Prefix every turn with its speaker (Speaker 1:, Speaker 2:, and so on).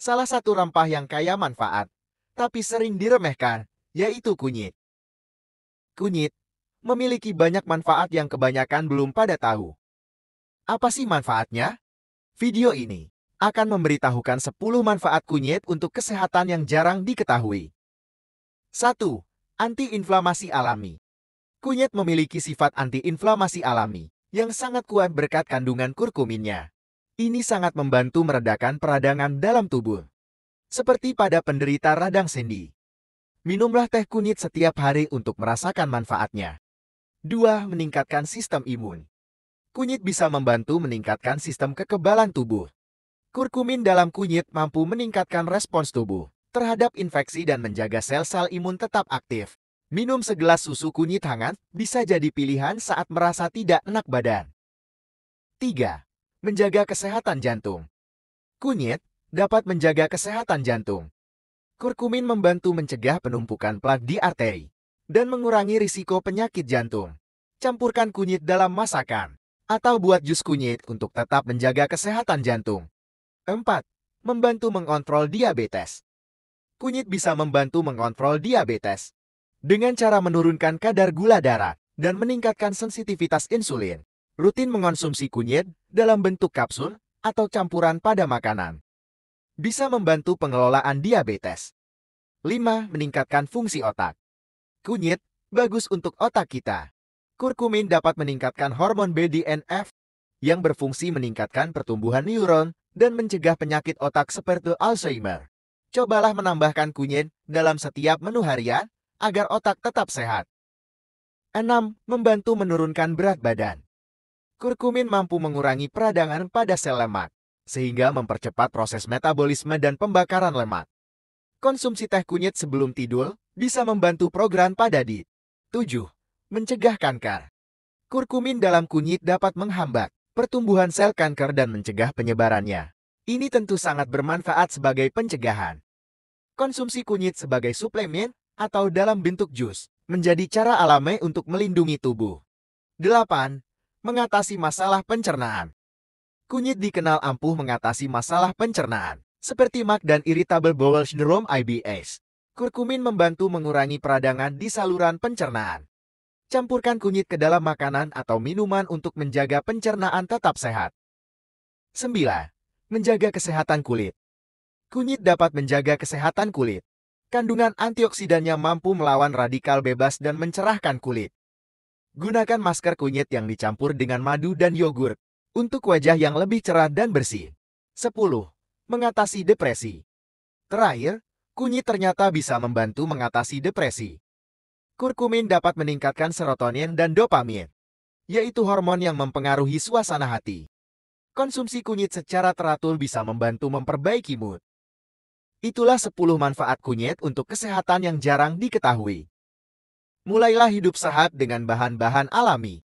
Speaker 1: salah satu rempah yang kaya manfaat, tapi sering diremehkan, yaitu kunyit. Kunyit memiliki banyak manfaat yang kebanyakan belum pada tahu. Apa sih manfaatnya? Video ini akan memberitahukan 10 manfaat kunyit untuk kesehatan yang jarang diketahui. 1. Antiinflamasi alami. Kunyit memiliki sifat antiinflamasi alami yang sangat kuat berkat kandungan kurkuminnya. Ini sangat membantu meredakan peradangan dalam tubuh. Seperti pada penderita radang sendi. Minumlah teh kunyit setiap hari untuk merasakan manfaatnya. 2. Meningkatkan sistem imun. Kunyit bisa membantu meningkatkan sistem kekebalan tubuh. Kurkumin dalam kunyit mampu meningkatkan respons tubuh terhadap infeksi dan menjaga sel-sel imun tetap aktif. Minum segelas susu kunyit hangat bisa jadi pilihan saat merasa tidak enak badan. 3 menjaga kesehatan jantung. Kunyit dapat menjaga kesehatan jantung. Kurkumin membantu mencegah penumpukan plak di arteri dan mengurangi risiko penyakit jantung. Campurkan kunyit dalam masakan atau buat jus kunyit untuk tetap menjaga kesehatan jantung. 4. Membantu mengontrol diabetes. Kunyit bisa membantu mengontrol diabetes dengan cara menurunkan kadar gula darah dan meningkatkan sensitivitas insulin rutin mengonsumsi kunyit dalam bentuk kapsul atau campuran pada makanan. Bisa membantu pengelolaan diabetes. 5. Meningkatkan fungsi otak. Kunyit bagus untuk otak kita. Kurkumin dapat meningkatkan hormon BDNF yang berfungsi meningkatkan pertumbuhan neuron dan mencegah penyakit otak seperti Alzheimer. Cobalah menambahkan kunyit dalam setiap menu harian agar otak tetap sehat. 6. Membantu menurunkan berat badan kurkumin mampu mengurangi peradangan pada sel lemak, sehingga mempercepat proses metabolisme dan pembakaran lemak. Konsumsi teh kunyit sebelum tidur bisa membantu program pada di 7. Mencegah kanker. Kurkumin dalam kunyit dapat menghambat pertumbuhan sel kanker dan mencegah penyebarannya. Ini tentu sangat bermanfaat sebagai pencegahan. Konsumsi kunyit sebagai suplemen atau dalam bentuk jus menjadi cara alami untuk melindungi tubuh. 8 mengatasi masalah pencernaan. Kunyit dikenal ampuh mengatasi masalah pencernaan, seperti mak dan Irritable Bowel Syndrome IBS. Kurkumin membantu mengurangi peradangan di saluran pencernaan. Campurkan kunyit ke dalam makanan atau minuman untuk menjaga pencernaan tetap sehat. 9. Menjaga kesehatan kulit. Kunyit dapat menjaga kesehatan kulit. Kandungan antioksidannya mampu melawan radikal bebas dan mencerahkan kulit. Gunakan masker kunyit yang dicampur dengan madu dan yogurt untuk wajah yang lebih cerah dan bersih. 10. Mengatasi depresi. Terakhir, kunyit ternyata bisa membantu mengatasi depresi. Kurkumin dapat meningkatkan serotonin dan dopamin, yaitu hormon yang mempengaruhi suasana hati. Konsumsi kunyit secara teratur bisa membantu memperbaiki mood. Itulah 10 manfaat kunyit untuk kesehatan yang jarang diketahui mulailah hidup sehat dengan bahan-bahan alami.